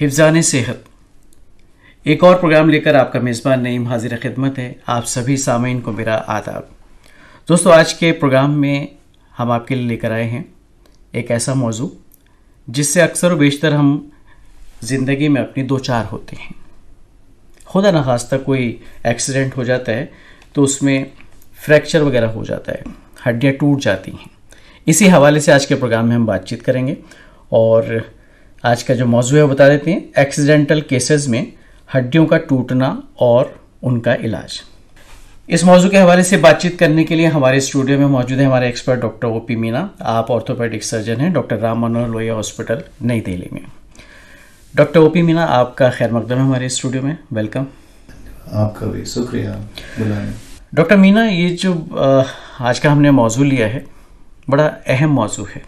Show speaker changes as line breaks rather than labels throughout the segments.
हिफजान सेहत एक और प्रोग्राम लेकर आपका मेज़बान नईम हाजिर खिदमत है आप सभी सामीन को मेरा आदाब दोस्तों आज के प्रोग्राम में हम आपके लिए लेकर आए हैं एक ऐसा मौजू जिससे अक्सर बेशतर हम ज़िंदगी में अपनी दो चार होते हैं खुदा न खास्ता कोई एक्सीडेंट हो जाता है तो उसमें फ्रैक्चर वगैरह हो जाता है हड्डियाँ टूट जाती हैं इसी हवाले से आज के प्रोग्राम में हम बातचीत करेंगे और आज का जो मौजू है वो बता देते हैं एक्सीडेंटल केसेस में हड्डियों का टूटना और उनका इलाज इस मौजू के हवाले से बातचीत करने के लिए हमारे स्टूडियो में मौजूद है हमारे expert doctor O P Meena आप ऑर्थोपेडिक सर्जन हैं डॉक्टर राम मनोहर लोहिया हॉस्पिटल नई दिल्ली में डॉक्टर ओ पी मीना आपका खैर मकदम है हमारे स्टूडियो में वेलकम
आपका भी शुक्रिया
डॉक्टर मीना ये जो आज का हमने मौजू लिया है बड़ा अहम मौजू है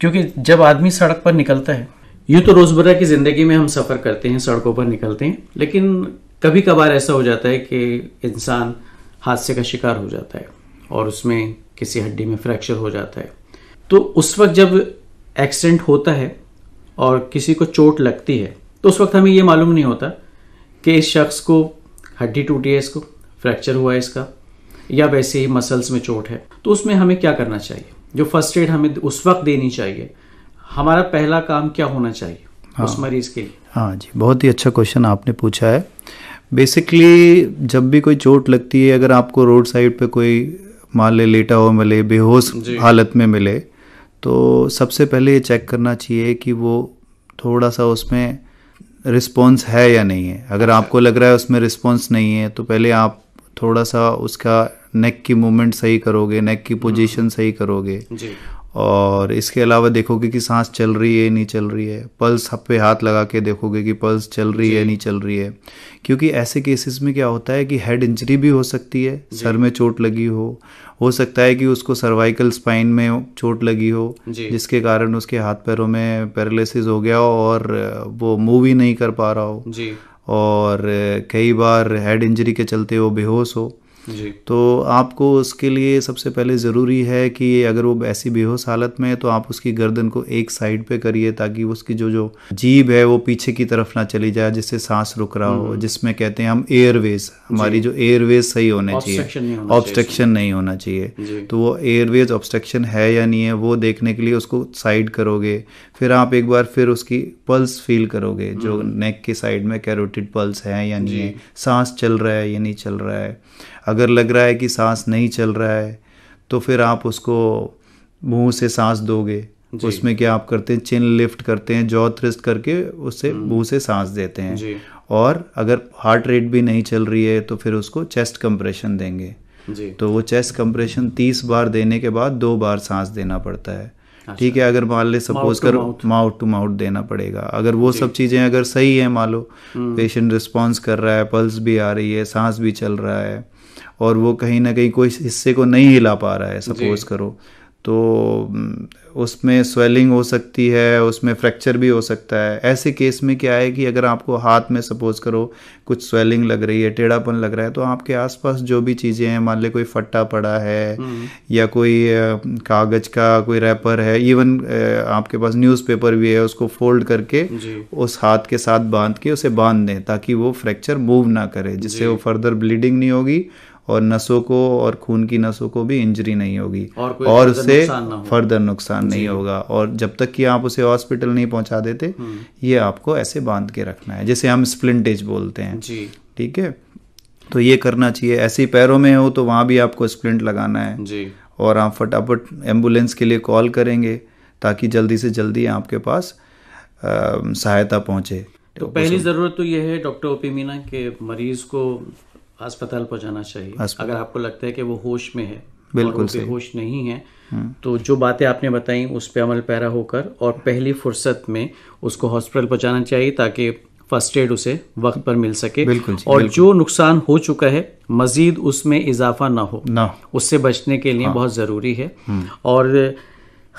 क्योंकि जब आदमी सड़क पर निकलता है यूँ तो रोज़मर्रा की ज़िंदगी में हम सफ़र करते हैं सड़कों पर निकलते हैं लेकिन कभी कभार ऐसा हो जाता है कि इंसान हादसे का शिकार हो जाता है और उसमें किसी हड्डी में फ्रैक्चर हो जाता है तो उस वक्त जब एक्सीडेंट होता है और किसी को चोट लगती है तो उस वक्त हमें ये मालूम नहीं होता कि इस शख्स को हड्डी टूटी है इसको फ्रैक्चर हुआ है इसका या वैसे ही मसल्स में चोट है तो उसमें हमें क्या करना चाहिए जो फर्स्ट एड हमें उस वक्त देनी चाहिए हमारा पहला काम क्या होना चाहिए हाँ, उस मरीज के लिए
हाँ जी बहुत ही अच्छा क्वेश्चन आपने पूछा है बेसिकली जब भी कोई चोट लगती है अगर आपको रोड साइड पे कोई मान ले लेटा हुआ मिले बेहोश हालत में मिले तो सबसे पहले ये चेक करना चाहिए कि वो थोड़ा सा उसमें रिस्पॉन्स है या नहीं है अगर अच्छा। आपको लग रहा है उसमें रिस्पॉन्स नहीं है तो पहले आप थोड़ा सा उसका नेक की मूवमेंट सही करोगे नेक की पोजीशन हाँ। सही करोगे और इसके अलावा देखोगे कि सांस चल रही है नहीं चल रही है पल्स पे हाथ लगा के देखोगे कि पल्स चल रही है नहीं चल रही है क्योंकि ऐसे केसेस में क्या होता है कि हेड इंजरी भी हो सकती है सर में चोट लगी हो हो सकता है कि उसको सर्वाइकल स्पाइन में चोट लगी हो जिसके कारण उसके हाथ पैरों में पैरालिसिस हो गया हो और वो मूव ही नहीं कर पा रहा हो और कई बार हेड इंजरी के चलते वो बेहोश हो जी तो आपको उसके लिए सबसे पहले ज़रूरी है कि अगर वो ऐसी बेहोश हालत में है तो आप उसकी गर्दन को एक साइड पे करिए ताकि उसकी जो जो जीभ है वो पीछे की तरफ ना चली जाए जिससे सांस रुक रहा हो हम्म। जिसमें कहते हैं हम एयरवेज हमारी जो एयरवेज सही होने चाहिए ऑब्स्ट्रक्शन नहीं होना चाहिए तो वो एयरवेज ऑब्स्ट्रक्शन है या नहीं है वो देखने के लिए उसको साइड करोगे फिर आप एक बार फिर उसकी पल्स फील करोगे जो नेक हम्म। के साइड में कैरोटिड पल्स है या नहीं है सांस चल रहा है या नहीं चल रहा है अगर लग रहा है कि सांस नहीं चल रहा है तो फिर आप उसको मुंह से सांस दोगे उसमें क्या आप करते हैं चिन लिफ्ट करते हैं जॉ थ्रिस्ट करके उससे हम्म। मुंह से सांस देते हैं और अगर हार्ट रेट भी नहीं चल रही है तो फिर उसको चेस्ट कंप्रेशन देंगे तो वो चेस्ट कंप्रेशन तीस बार देने के बाद दो बार सांस देना पड़ता है अच्छा। ठीक है अगर मान ले सपोज कर माउथ टू माउथ देना पड़ेगा अगर वो सब चीज़ें अगर सही है मान लो पेशेंट हम्म। रिस्पॉन्स कर रहा है पल्स भी आ रही है सांस भी चल रहा है और वो कहीं ना कहीं कोई हिस्से को नहीं हिला पा रहा है सपोज करो तो उसमें स्वेलिंग हो सकती है उसमें फ्रैक्चर भी हो सकता है ऐसे केस में क्या है कि अगर आपको हाथ में सपोज करो कुछ स्वेलिंग लग रही है टेढ़ापन लग रहा है तो आपके आसपास जो भी चीज़ें हैं मान ले कोई फट्टा पड़ा है हम्म। या कोई कागज़ का कोई रैपर है इवन आपके पास न्यूज़पेपर भी है उसको फोल्ड करके उस हाथ के साथ बांध के उसे बांध दें ताकि वो फ्रैक्चर मूव ना करे जिससे वो फर्दर ब्लीडिंग नहीं होगी और नसों को और खून की नसों को भी इंजरी नहीं होगी और, और उससे फर्दर नुकसान नहीं होगा और जब तक कि आप उसे हॉस्पिटल नहीं पहुंचा देते हम्म। ये आपको ऐसे बांध के रखना है जैसे हम स्प्लिंटेज बोलते हैं ठीक है तो ये करना चाहिए ऐसे पैरों में हो तो वहाँ भी आपको स्प्लिंट लगाना है जी और आप फटाफट एम्बुलेंस के लिए कॉल करेंगे ताकि जल्दी से जल्दी आपके पास आ, सहायता पहुँचे
तो पहली ज़रूरत तो यह है डॉक्टर ओपी मीना के मरीज़ को अस्पताल पहुंचाना चाहिए अगर आपको लगता है कि वो होश में है बिल्कुल से होश नहीं है हम्म। तो जो बातें आपने बताई उस पर अमल पैरा होकर और पहली फुर्सत में उसको हॉस्पिटल पहुंचाना चाहिए ताकि फर्स्ट एड उसे वक्त पर मिल सके बिल्कुल और बिल्कुल। जो नुकसान हो चुका है मजीद उसमें इजाफा ना हो ना उससे बचने के लिए हाँ। बहुत ज़रूरी है हम्म। और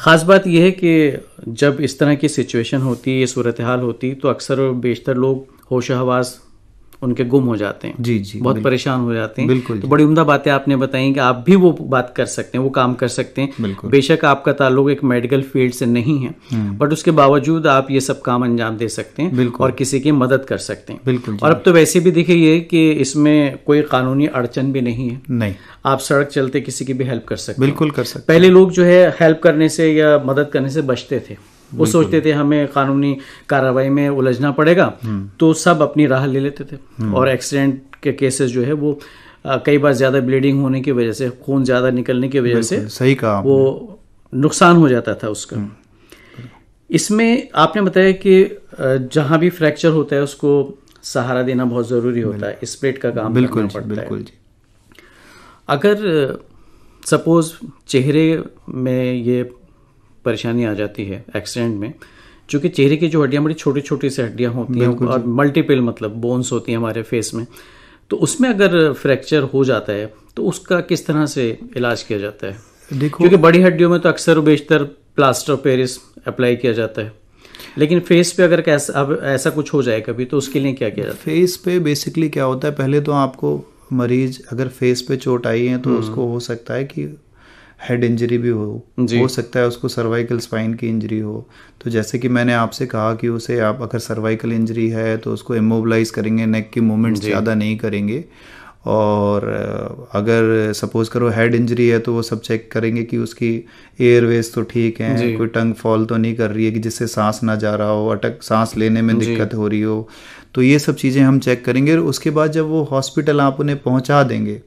ख़ास बात यह है कि जब इस तरह की सिचुएशन होती है सूरत हाल होती तो अक्सर बेशतर लोग होश हवास उनके गुम हो जाते हैं जी जी बहुत परेशान हो जाते हैं बिल्कुल तो बड़ी उम्दा बातें आपने बताई कि आप भी वो बात कर सकते हैं वो काम कर सकते हैं बेशक आपका ताल्लुक एक मेडिकल फील्ड से नहीं है हम्म। बट उसके बावजूद आप ये सब काम अंजाम दे सकते हैं और किसी की मदद कर सकते हैं बिल्कुल और अब तो वैसे भी देखिए कि इसमें कोई कानूनी अड़चन भी नहीं है नहीं आप सड़क चलते किसी की भी हेल्प कर सकते बिल्कुल कर सकते पहले लोग जो है हेल्प करने से या मदद करने से बचते थे वो सोचते थे हमें कानूनी कार्रवाई में उलझना पड़ेगा हम्म। तो सब अपनी राह ले लेते थे हम्म। और एक्सीडेंट के केसेस जो है वो कई बार ज़्यादा ब्लीडिंग होने की वजह से खून ज़्यादा निकलने की वजह से सही कहा वो नुकसान हो जाता था उसका हम्म। इसमें आपने बताया कि जहां भी फ्रैक्चर होता है उसको सहारा देना बहुत ज़रूरी होता है स्प्लिट का काम बिल्कुल करना पड़ता बिल्कुल जी अगर सपोज़ चेहरे में ये परेशानी आ जाती है एक्सीडेंट में चूँकि चेहरे की जो हड्डियाँ बड़ी छोटी छोटी सी हड्डियाँ होती हैं और मल्टीपल मतलब बोन्स होती हैं हमारे फेस में तो उसमें अगर फ्रैक्चर हो जाता है तो उसका किस तरह से इलाज किया जाता है देखो क्योंकि बड़ी हड्डियों में तो अक्सर बेशतर प्लास्टर पेरिस अप्लाई किया जाता है
लेकिन फेस पे अगर कैसा अब ऐसा कुछ हो जाए कभी तो उसके लिए क्या किया जाता है फेस पे बेसिकली क्या होता है पहले तो आपको मरीज अगर फेस पे चोट आई है तो हम्म। उसको हो सकता है कि हेड इंजरी भी हो हो सकता है उसको सर्वाइकल स्पाइन की इंजरी हो तो जैसे कि मैंने आपसे कहा कि उसे आप अगर सर्वाइकल इंजरी है तो उसको इमोबलाइज करेंगे नेक की मूवमेंट ज़्यादा नहीं करेंगे और अगर सपोज करो हेड इंजरी है तो वो सब चेक करेंगे कि उसकी एयरवेज तो ठीक है कोई टंग फॉल तो नहीं कर रही है कि जिससे सांस ना जा रहा हो अटक सांस लेने में दिक्कत हो रही हो तो ये सब चीज़ें हम चेक करेंगे और उसके बाद जब वो हॉस्पिटल आप उन्हें पहुंचा देंगे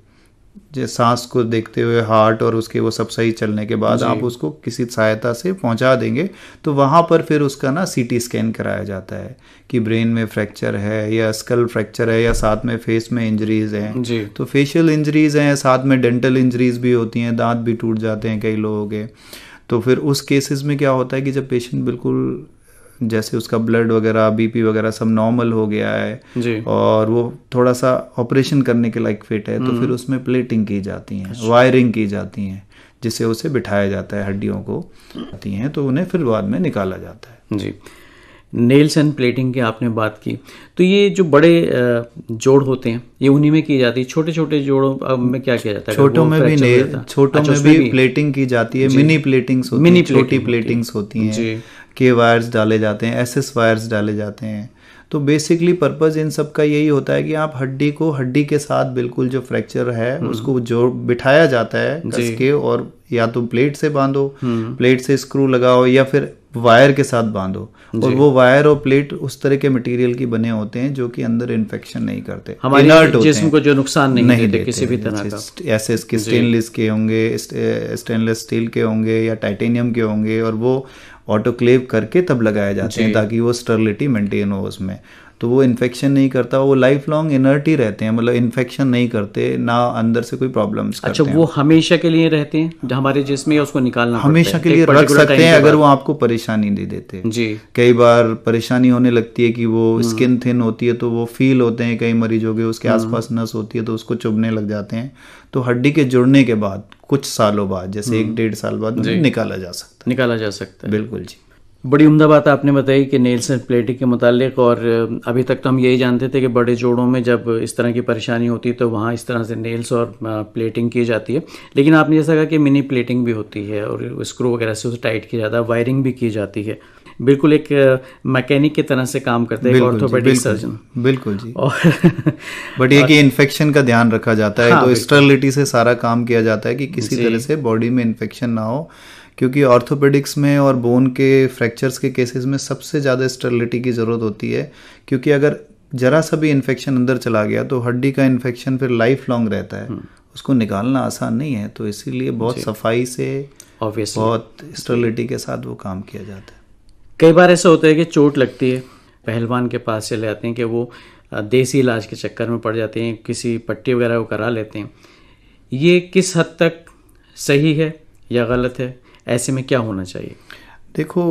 जैसे सांस को देखते हुए हार्ट और उसके वो सब सही चलने के बाद आप उसको किसी सहायता से पहुंचा देंगे तो वहाँ पर फिर उसका ना सीटी स्कैन कराया जाता है कि ब्रेन में फ्रैक्चर है या स्कल फ्रैक्चर है या साथ में फेस में इंजरीज हैं तो फेशियल इंजरीज हैं साथ में डेंटल इंजरीज भी होती हैं दांत भी टूट जाते हैं कई लोगों के तो फिर उस केसेस में क्या होता है कि जब पेशेंट बिल्कुल जैसे उसका ब्लड वगैरह बीपी वगैरह सब नॉर्मल हो गया है जी। और वो थोड़ा सा ऑपरेशन करने के लायक फिट है तो हम्म। फिर उसमें प्लेटिंग की जाती है वायरिंग अच्छा। की जाती है जिससे उसे बिठाया जाता है हड्डियों को आती हैं तो उन्हें फिर बाद में निकाला जाता है जी
नेल्स एंड प्लेटिंग की आपने बात की तो ये जो बड़े जोड़ होते हैं
ये उन्हीं में की जाती है छोटे छोटे जोड़ों में क्या किया जाता है छोटों में भी नेल छोटों अच्छा, में भी प्लेटिंग की जाती है मिनी प्लेटिंग्स होती मिनी छोटी प्लेटिंग्स होती हैं के वायर्स डाले जाते हैं एस एस वायर्स डाले जाते हैं तो बेसिकली पर्पज़ इन सब का यही होता है कि आप हड्डी को हड्डी के साथ बिल्कुल जो फ्रैक्चर है हम्म। उसको जो बिठाया जाता है जिसके और या तो प्लेट से बांधो प्लेट हम्म। से स्क्रू लगाओ या फिर वायर के साथ बांधो और वो वायर और प्लेट उस तरह के मटेरियल की बने होते हैं जो कि अंदर इन्फेक्शन नहीं करते जिस्म को जो नुकसान नहीं, नहीं देते, देते किसी भी तरह का ऐसे इसके स्टेनलेस के होंगे स्टेनलेस स्टील के होंगे या टाइटेनियम के होंगे और वो ऑटोक्लेव करके तब लगाया जाते हैं ताकि वो स्टर्लिटी मेंटेन हो उसमें तो वो इन्फेक्शन नहीं करता वो लाइफ लॉन्ग इनर्ट ही रहते हैं मतलब इन्फेक्शन नहीं करते ना अंदर से कोई प्रॉब्लम अच्छा वो हमेशा के लिए रहते हैं हमारे जिसमें उसको निकालना हमेशा के लिए रख सकते हैं अगर वो आपको परेशानी दे देते जी कई बार परेशानी होने लगती है कि वो स्किन हम्म। थिन होती है तो वो फील होते हैं कई मरीजों के उसके हम्म। आसपास नस होती है तो उसको चुभने लग जाते हैं तो हड्डी के जुड़ने के बाद कुछ सालों बाद जैसे एक हम्म। डेढ़ साल बाद निकाला जा सकता
है निकाला जा सकता है बिल्कुल जी
बड़ी उम्दा बात आपने बताई
कि नेल्स एंड प्लेटिंग के मुतालिक और अभी तक तो हम यही जानते थे कि बड़े जोड़ों में जब इस तरह की परेशानी होती है तो वहाँ इस तरह से नेल्स और प्लेटिंग की जाती है लेकिन आपने जैसा कहा कि मिनी प्लेटिंग भी होती है और स्क्रू वगैरह से उसे टाइट किया जाता है वायरिंग भी की जाती है बिल्कुल एक मैकेनिक की तरह से काम करते हैं ऑर्थोपेडिक सर्जन बिल्कुल जी और बट ये कि
इन्फेक्शन का ध्यान रखा जाता है हाँ, तो स्टरलिटी से सारा काम किया जाता है कि किसी तरह से बॉडी में इन्फेक्शन ना हो क्योंकि ऑर्थोपेडिक्स में और बोन के फ्रैक्चर्स के केसेस में सबसे ज़्यादा स्टरलिटी की ज़रूरत होती है क्योंकि अगर जरा सा भी इन्फेक्शन अंदर चला गया तो हड्डी का इन्फेक्शन फिर लाइफ लॉन्ग रहता है हम्म। उसको निकालना आसान नहीं है तो इसीलिए बहुत सफाई से बहुत स्टरलिटी के साथ वो काम किया जाता है कई बार ऐसा होता है कि
चोट लगती है पहलवान के पास चले जाते हैं कि वो देसी इलाज के चक्कर में पड़ जाते हैं किसी पट्टी वगैरह को करा लेते हैं ये किस हद तक सही है या गलत है ऐसे में क्या होना
चाहिए देखो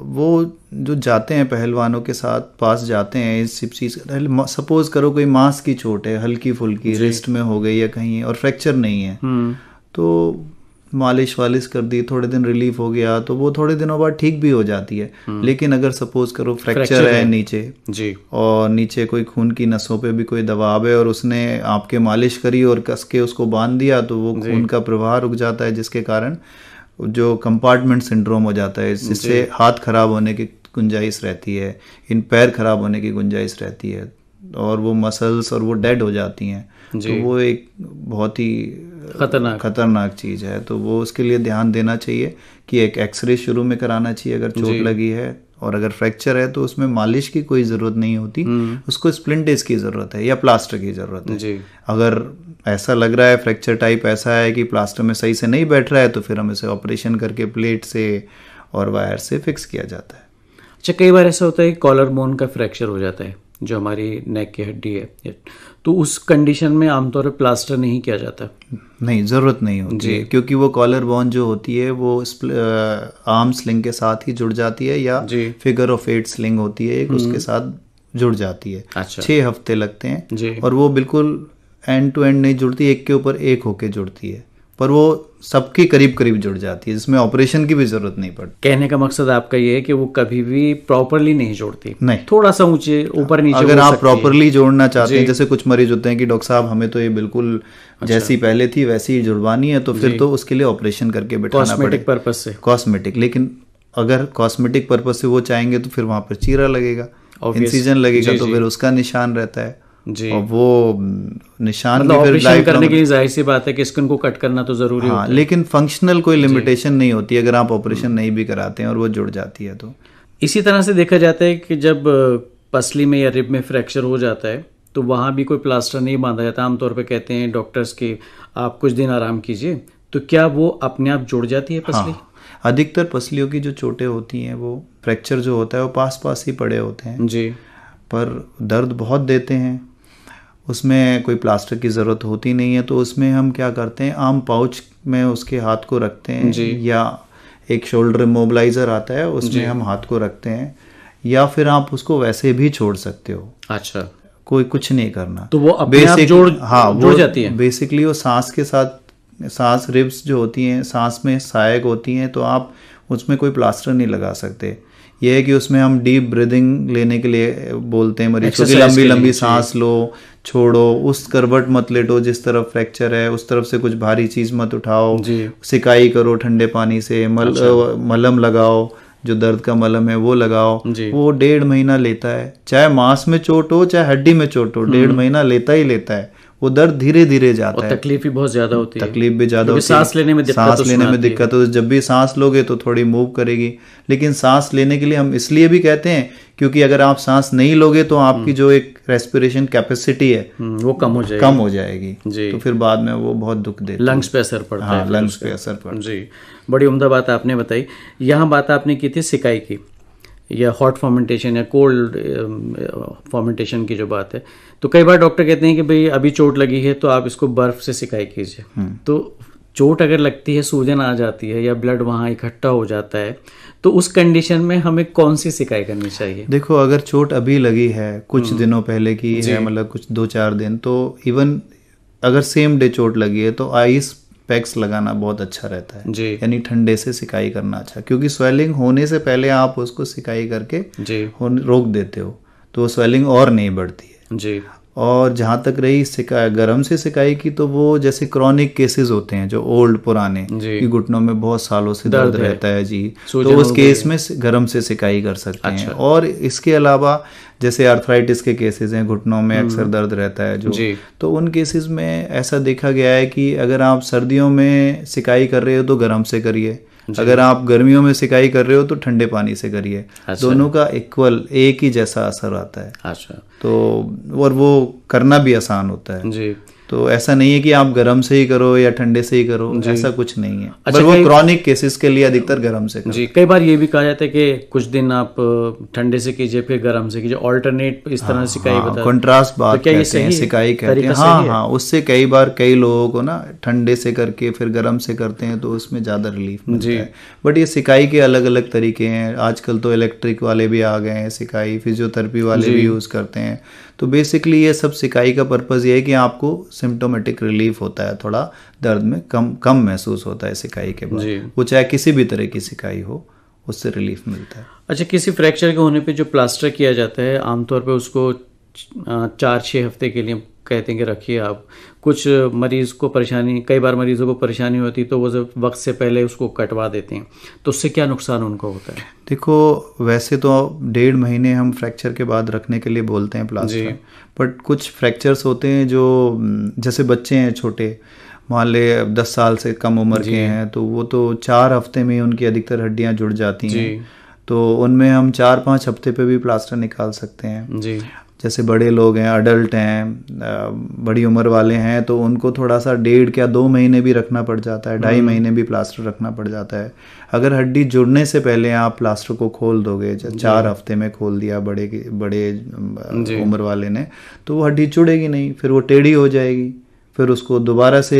वो जो जाते हैं पहलवानों के साथ पास जाते हैं इस चीज़ सपोज़ करो कोई मांस की चोट है हल्की फुल्की रिस्ट में हो गई या कहीं और फ्रैक्चर नहीं है हम्म। तो मालिश वालिश कर दी थोड़े दिन रिलीफ हो गया तो वो थोड़े दिनों बाद ठीक भी हो जाती है हम्म। लेकिन अगर सपोज करो फ्रैक्चर, है, है नीचे जी और नीचे कोई खून की नसों पे भी कोई दबाव है और उसने आपके मालिश करी और कस के उसको बांध दिया तो वो खून का प्रवाह रुक जाता है जिसके कारण जो कंपार्टमेंट सिंड्रोम हो जाता है जिससे हाथ खराब होने की गुंजाइश रहती है इन पैर खराब होने की गुंजाइश रहती है और वो मसल्स और वो डेड हो जाती हैं तो वो एक बहुत ही खतरनाक खतरनाक चीज़ है तो वो उसके लिए ध्यान देना चाहिए कि एक एक्सरे शुरू में कराना चाहिए अगर चोट लगी है और अगर फ्रैक्चर है तो उसमें मालिश की कोई ज़रूरत नहीं होती हम्म। उसको स्प्लिंटेज की ज़रूरत है या प्लास्टर की ज़रूरत है जी। अगर ऐसा लग रहा है फ्रैक्चर टाइप ऐसा है कि प्लास्टर में सही से नहीं बैठ रहा है तो फिर हम इसे ऑपरेशन करके प्लेट से और वायर से फिक्स किया जाता है अच्छा कई बार ऐसा होता है कि कॉलर बोन का फ्रैक्चर हो जाता है जो हमारी नेक की हड्डी है तो उस कंडीशन में आमतौर पर प्लास्टर नहीं किया जाता नहीं ज़रूरत नहीं होती जी क्योंकि वो कॉलर बोन जो होती है वो आर्म स्लिंग के साथ ही जुड़ जाती है या फिगर ऑफ एट स्लिंग होती है एक हम्म। उसके साथ जुड़ जाती है अच्छा। छः हफ्ते लगते हैं और वो बिल्कुल एंड टू एंड नहीं जुड़ती एक के ऊपर एक होके जुड़ती है पर वो सबके करीब करीब जुड़ जाती है जिसमें ऑपरेशन की भी जरूरत नहीं पड़ती
कहने का मकसद आपका ये है कि वो कभी भी प्रॉपरली नहीं जोड़ती नहीं थोड़ा सा
ऊंचे ऊपर नीचे अगर आप प्रॉपरली जोड़ना चाहते हैं जैसे कुछ मरीज होते हैं कि डॉक्टर साहब हमें तो ये बिल्कुल अच्छा। जैसी पहले थी वैसी ही जुड़वानी है तो फिर तो उसके लिए ऑपरेशन करके बैठाना कॉस्मेटिक पर्पज से कॉस्मेटिक लेकिन अगर कॉस्मेटिक पर्पज से वो चाहेंगे तो फिर वहां पर चीरा लगेगा इंसीजन लगेगा तो फिर उसका निशान रहता है जी और वो निशान मतलब भी फिर करने के
लिए जाहिर सी बात है कि स्किन को कट करना तो जरूरी हाँ, होता है
लेकिन फंक्शनल कोई लिमिटेशन नहीं होती अगर आप ऑपरेशन हम्म। नहीं भी कराते हैं और वो जुड़ जाती है तो
इसी तरह से देखा जाता है कि जब पसली में या रिब में फ्रैक्चर हो जाता है तो वहाँ भी कोई प्लास्टर नहीं बांधा जाता आमतौर पर कहते हैं डॉक्टर्स के आप कुछ दिन आराम कीजिए तो क्या
वो अपने आप जुड़ जाती है हाँ। पसली अधिकतर पसलियों की जो चोटें होती हैं वो फ्रैक्चर जो होता है वो पास पास ही पड़े होते हैं जी पर दर्द बहुत देते हैं उसमें कोई प्लास्टिक की ज़रूरत होती नहीं है तो उसमें हम क्या करते हैं आम पाउच में उसके हाथ को रखते हैं या एक शोल्डर मोबलाइज़र आता है उसमें हम हाथ को रखते हैं या फिर आप उसको वैसे भी छोड़ सकते हो अच्छा कोई कुछ नहीं करना तो वो बेसिक आप जोड़ हाँ जोड़ जाती है बेसिकली वो सांस के साथ सांस रिब्स जो होती हैं सांस में सहायक होती हैं तो आप उसमें कोई प्लास्टर नहीं लगा सकते ये है कि उसमें हम डीप ब्रीदिंग लेने के लिए बोलते हैं मरीज को कि लंबी लंबी सांस लो छोड़ो उस करवट मत लेटो जिस तरफ फ्रैक्चर है उस तरफ से कुछ भारी चीज़ मत उठाओ सिकाई करो ठंडे पानी से मल अच्छा। मलम लगाओ जो दर्द का मलम है वो लगाओ वो डेढ़ महीना लेता है चाहे मांस में चोट हो चाहे हड्डी में चोट हो हम्म। डेढ़ महीना लेता ही लेता है वो दर्द धीरे धीरे जाता और है तकलीफ भी बहुत ज्यादा होती है तकलीफ भी ज्यादा होती है सांस लेने में सांस लेने में दिक्कत होती है जब भी सांस लोगे तो थोड़ी मूव करेगी लेकिन सांस लेने के लिए हम इसलिए भी कहते हैं क्योंकि अगर आप सांस नहीं लोगे तो आपकी हम्म। जो एक रेस्पिरेशन कैपेसिटी है हम्म, वो कम हो जाएगी कम हो जाएगी जी तो फिर बाद में वो बहुत दुख दे लंग्स पे असर पड़ता है लंग्स पे
असर पड़ता हाँ, जी बड़ी उम्दा बात आपने बताई यहाँ बात आपने की थी सिकाई की या हॉट फॉर्मेंटेशन या कोल्ड फॉर्मेंटेशन um, की जो बात है तो कई बार डॉक्टर कहते हैं कि भाई अभी चोट लगी है तो आप इसको बर्फ से सिकाई कीजिए हम्म। तो चोट अगर लगती है सूजन आ जाती है या ब्लड वहाँ इकट्ठा हो जाता है तो उस कंडीशन में हमें कौन सी सिकाई करनी चाहिए
देखो अगर चोट अभी लगी है कुछ हम्म। दिनों पहले की मतलब कुछ दो चार दिन तो इवन अगर सेम डे चोट लगी है तो आइस पैक्स लगाना बहुत अच्छा रहता है जी यानी ठंडे से सिकाई करना अच्छा क्योंकि स्वेलिंग होने से पहले आप उसको सिकाई करके जी रोक देते हो तो स्वेलिंग और नहीं बढ़ती है जी और जहाँ तक रही सिकाई गर्म से सिकाई की तो वो जैसे क्रॉनिक केसेस होते हैं जो ओल्ड पुराने कि घुटनों में बहुत सालों से दर्द, दर्द रहता है जी तो उस केस में गर्म से सिकाई कर सकते अच्छा। हैं और इसके अलावा जैसे आर्थराइटिस के केसेस हैं घुटनों में हम्म। अक्सर दर्द रहता है जो तो उन केसेस में ऐसा देखा गया है कि अगर आप सर्दियों में सिकाई कर रहे हो तो गर्म से करिए अगर आप गर्मियों में सिकाई कर रहे हो तो ठंडे पानी से करिए अच्छा। दोनों का इक्वल एक ही जैसा असर आता है अच्छा तो और वो करना भी आसान होता है जी तो ऐसा नहीं है कि आप गर्म से ही करो या ठंडे से ही करो ऐसा कुछ नहीं है अच्छा पर वो क्रॉनिक केसेस के लिए अधिकतर गर्म से करो जी कई बार ये भी कहा जाता है कि कुछ दिन आप
ठंडे से कीजिए फिर गर्म से कीजिए ऑल्टरनेट इस तरह से सिकाई हाँ, कंट्रास्ट तो बात तो क्या कहते हैं सिकाई कहते हैं हाँ हाँ
उससे कई बार कई लोगों को ना ठंडे से करके फिर गर्म से करते हैं तो उसमें ज़्यादा रिलीफ जी बट ये सिकाई के अलग अलग तरीके हैं आजकल तो इलेक्ट्रिक वाले भी आ गए हैं सिकाई फिजियोथेरेपी वाले भी यूज़ करते हैं तो बेसिकली ये सब सिकाई का पर्पज़ ये है कि आपको सिम्टोमेटिक रिलीफ होता है थोड़ा दर्द में कम कम महसूस होता है सिकाई के बाद वो चाहे किसी भी तरह की सिकाई हो उससे रिलीफ मिलता है अच्छा किसी
फ्रैक्चर के होने पे जो प्लास्टर किया जाता है आमतौर पे उसको चार छः हफ्ते के लिए कहते हैं कि रखिए आप कुछ मरीज़ को परेशानी कई बार मरीज़ों को परेशानी होती तो वो जब वक्त से पहले उसको कटवा देते हैं तो उससे क्या नुकसान उनको होता है
देखो वैसे तो डेढ़ महीने हम फ्रैक्चर के बाद रखने के लिए बोलते हैं प्लास्टर बट कुछ फ्रैक्चर्स होते हैं जो जैसे बच्चे हैं छोटे मान ले दस साल से कम उम्र के हैं तो वो तो चार हफ्ते में उनकी अधिकतर हड्डियाँ जुड़ जाती हैं तो उनमें हम चार पाँच हफ्ते पे भी प्लास्टर निकाल सकते हैं जी जैसे बड़े लोग हैं अडल्ट हैं बड़ी उम्र वाले हैं तो उनको थोड़ा सा डेढ़ क्या दो महीने भी रखना पड़ जाता है ढाई हम्म। महीने भी प्लास्टर रखना पड़ जाता है अगर हड्डी जुड़ने से पहले आप प्लास्टर को खोल दोगे चार हफ्ते में खोल दिया बड़े बड़े उम्र वाले ने तो वो हड्डी जुड़ेगी नहीं फिर वो टेढ़ी हो जाएगी फिर उसको दोबारा से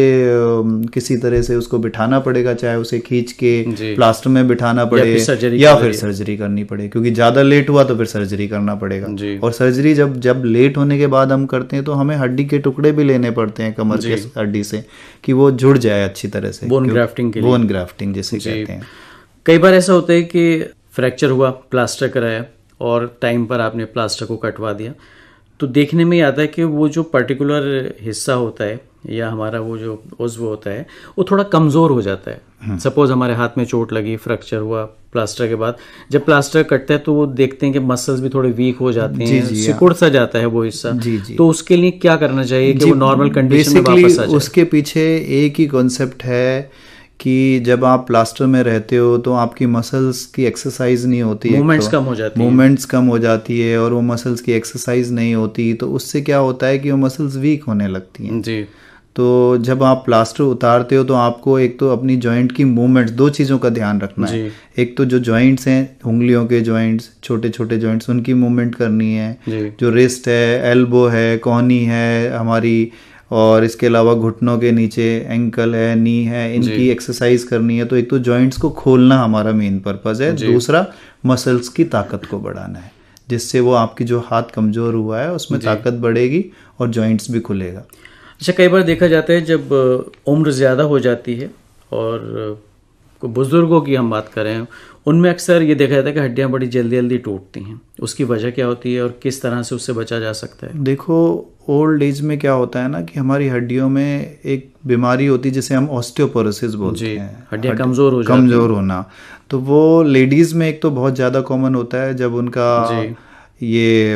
किसी तरह से उसको बिठाना पड़ेगा चाहे उसे खींच के प्लास्टर में बिठाना पड़े या फिर, या फिर सर्जरी करनी पड़े क्योंकि ज़्यादा लेट हुआ तो फिर सर्जरी करना पड़ेगा और सर्जरी जब जब लेट होने के बाद हम करते हैं तो हमें हड्डी के टुकड़े भी लेने पड़ते हैं कमर के हड्डी से कि वो जुड़ जाए अच्छी तरह से बोन ग्राफ्टिंग बोन ग्राफ्टिंग जैसे कहते हैं कई बार ऐसा होता है कि फ्रैक्चर हुआ प्लास्टर
कराया और टाइम पर आपने प्लास्टर को कटवा दिया तो देखने में आता है कि वो जो पर्टिकुलर हिस्सा होता है या हमारा वो जो उज्व होता है वो थोड़ा कमज़ोर हो जाता है सपोज हम्म। हमारे हाथ में चोट लगी फ्रैक्चर हुआ प्लास्टर के बाद जब प्लास्टर कटता है तो वो देखते हैं कि मसल्स भी थोड़े वीक हो जाते हैं सिकुड़ सा जाता है वो हिस्सा तो उसके लिए क्या करना चाहिए कि वो नॉर्मल कंडीशन में वापस आ जाए उसके
पीछे एक ही कॉन्सेप्ट है कि जब आप प्लास्टर में रहते हो तो आपकी मसल्स की एक्सरसाइज नहीं होती मूवमेंट्स तो। कम हो जाती मूवमेंट्स कम हो जाती है और वो मसल्स की एक्सरसाइज नहीं होती तो उससे क्या होता है कि वो मसल्स वीक होने लगती हैं जी तो जब आप प्लास्टर उतारते हो तो आपको एक तो अपनी जॉइंट की मूवमेंट्स दो चीज़ों का ध्यान रखना है एक तो जो जॉइंट्स हैं उंगलियों के जॉइंट्स छोटे छोटे जॉइंट्स उनकी मूवमेंट करनी है जो रिस्ट है एल्बो है कोहनी है हमारी और इसके अलावा घुटनों के नीचे एंकल है नी है इनकी एक्सरसाइज करनी है तो एक तो जॉइंट्स को खोलना हमारा मेन पर्पज है दूसरा मसल्स की ताकत को बढ़ाना है जिससे वो आपकी जो हाथ कमज़ोर हुआ है उसमें ताकत बढ़ेगी और जॉइंट्स भी खुलेगा अच्छा कई बार देखा जाता है जब उम्र ज़्यादा हो जाती है
और बुज़ुर्गों की हम बात करें उनमें अक्सर ये देखा जाता है कि हड्डियाँ बड़ी जल्दी जल्दी टूटती हैं उसकी वजह क्या होती है और किस तरह से उससे बचा जा सकता
है देखो ओल्ड एज में क्या होता है ना कि हमारी हड्डियों में एक बीमारी होती है जिसे हम ऑस्टियोपोरोसिस बोलते हैं हड्डियाँ कमज़ोर हो कमज़ोर होना तो वो लेडीज़ में एक तो बहुत ज़्यादा कॉमन होता है जब उनका ये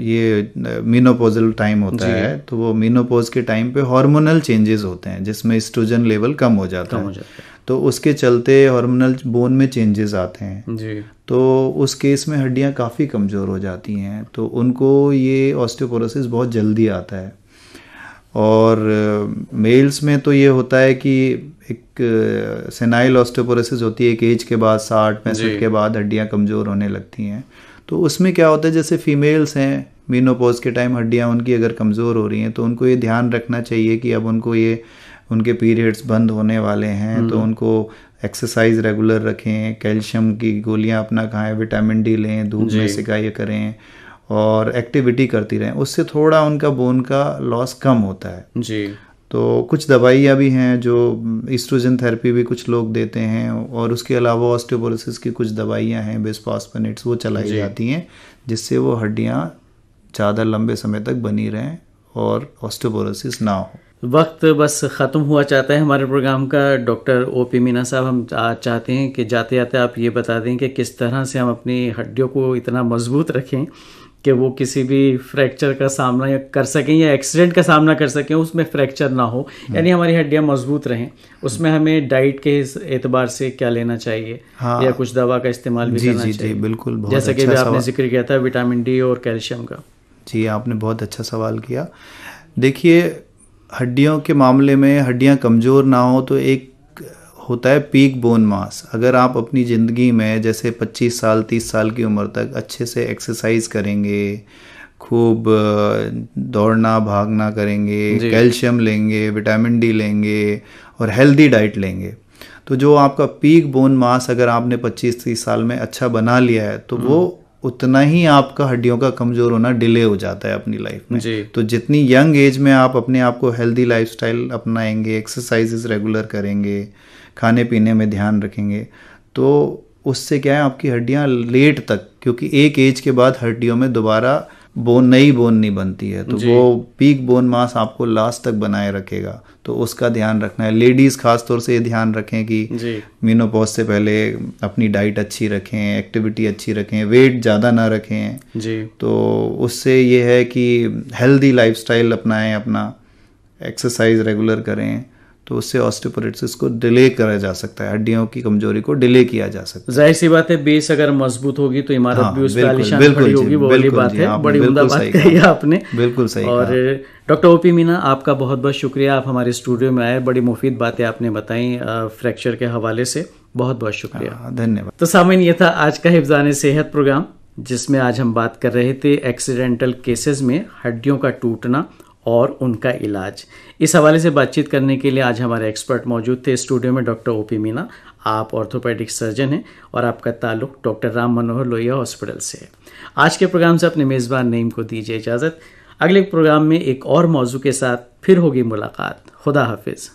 ये मीनोपोजल टाइम होता है तो वो मीनोपोज के टाइम पे हार्मोनल चेंजेस होते हैं जिसमें स्ट्रोजन लेवल कम हो जाता है तो उसके चलते हार्मोनल बोन में चेंजेस आते हैं जी तो उस केस में हड्डियां काफ़ी कमज़ोर हो जाती हैं तो उनको ये ऑस्टियोपोरोसिस बहुत जल्दी आता है और मेल्स में तो ये होता है कि एक सेनाइल ऑस्टोपोरोसिस होती है एक एज के बाद साठ पैंसठ के बाद हड्डियाँ कमज़ोर होने लगती हैं तो उसमें क्या होता है जैसे फीमेल्स हैं मीनोपोज के टाइम हड्डियाँ उनकी अगर कमज़ोर हो रही हैं तो उनको ये ध्यान रखना चाहिए कि अब उनको ये उनके पीरियड्स बंद होने वाले हैं तो हम्म। उनको एक्सरसाइज रेगुलर रखें कैल्शियम की गोलियां अपना खाएं विटामिन डी लें धूप में सिकाई करें और एक्टिविटी करती रहें उससे थोड़ा उनका बोन का लॉस कम होता है जी तो कुछ दवाइयाँ भी हैं जो ईस्ट्रोजन हम्म, थेरेपी भी कुछ लोग देते हैं और उसके अलावा ऑस्टियोपोरोसिस की कुछ दवाइयाँ हैं बेस्पॉस्पनेट्स वो चलाई जाती हैं जिससे वो हड्डियाँ ज़्यादा लंबे समय तक बनी रहें और ऑस्टियोपोरोसिस ना हो वक्त बस ख़त्म हुआ चाहता है हमारे प्रोग्राम
का डॉक्टर ओ पी मीना साहब हम चाहते हैं कि जाते जाते आप ये बता दें कि किस तरह से हम अपनी हड्डियों को इतना मजबूत रखें कि वो किसी भी फ्रैक्चर का सामना कर सकें या एक्सीडेंट का सामना कर सकें उसमें फ्रैक्चर ना हो हम्म। यानी हमारी हड्डियाँ मजबूत रहें उसमें हम्म। हमें डाइट के एतबार से क्या लेना चाहिए हाँ। या कुछ दवा का इस्तेमाल भी जी, करना जी, चाहिए जी, बिल्कुल बहुत जैसा अच्छा कि आपने जिक्र किया था विटामिन डी और कैल्शियम का
जी आपने बहुत अच्छा सवाल किया देखिए हड्डियों के मामले में हड्डियाँ कमज़ोर ना हो तो एक होता है पीक बोन मास अगर आप अपनी ज़िंदगी में जैसे 25 साल 30 साल की उम्र तक अच्छे से एक्सरसाइज करेंगे खूब दौड़ना भागना करेंगे कैल्शियम लेंगे विटामिन डी लेंगे और हेल्दी डाइट लेंगे तो जो आपका पीक बोन मास अगर आपने 25-30 साल में अच्छा बना लिया है तो वो हम्म। उतना ही आपका हड्डियों का कमज़ोर होना डिले हो जाता है अपनी लाइफ में तो जितनी यंग एज में आप अपने आप को हेल्दी लाइफ अपनाएंगे एक्सरसाइजेज रेगुलर करेंगे खाने पीने में ध्यान रखेंगे तो उससे क्या है आपकी हड्डियाँ लेट तक क्योंकि एक एज के बाद हड्डियों में दोबारा बोन नई बोन नहीं बनती है तो वो पीक बोन मास आपको लास्ट तक बनाए रखेगा तो उसका ध्यान रखना है लेडीज़ खास तौर से ये ध्यान रखें कि मीनोपोज से पहले अपनी डाइट अच्छी रखें एक्टिविटी अच्छी रखें वेट ज़्यादा ना रखें जी तो उससे ये है कि हेल्दी लाइफस्टाइल अपनाएं अपना एक्सरसाइज रेगुलर करें तो उससे ऑस्टियोपोरेटिस को डिले करा जा सकता है हड्डियों की कमजोरी को डिले किया जा सकता है जाहिर सी बात है बेस अगर मजबूत होगी तो इमारत हाँ, भी उस बिल्कुल, बिल्कुल खड़ी होगी वो वाली बात है बड़ी उमदा बात कही आपने बिल्कुल सही और
डॉक्टर ओ पी मीना आपका बहुत बहुत शुक्रिया आप हमारे स्टूडियो में आए बड़ी मुफीद बातें आपने बताई फ्रैक्चर के हवाले से बहुत बहुत शुक्रिया हाँ, धन्यवाद तो सामिन ये था आज का हिफ्जान सेहत प्रोग्राम जिसमें आज हम बात कर रहे थे एक्सीडेंटल केसेस में हड्डियों का टूटना और उनका इलाज इस हवाले से बातचीत करने के लिए आज हमारे एक्सपर्ट मौजूद थे स्टूडियो में डॉक्टर ओ पी मीना आप ऑर्थोपेडिक सर्जन हैं और आपका ताल्लुक डॉक्टर राम मनोहर लोहिया हॉस्पिटल से है आज के प्रोग्राम से अपने मेज़बान नईम को दीजिए इजाज़त अगले प्रोग्राम में एक और मौजू के साथ फिर होगी मुलाकात खुदा हाफिज़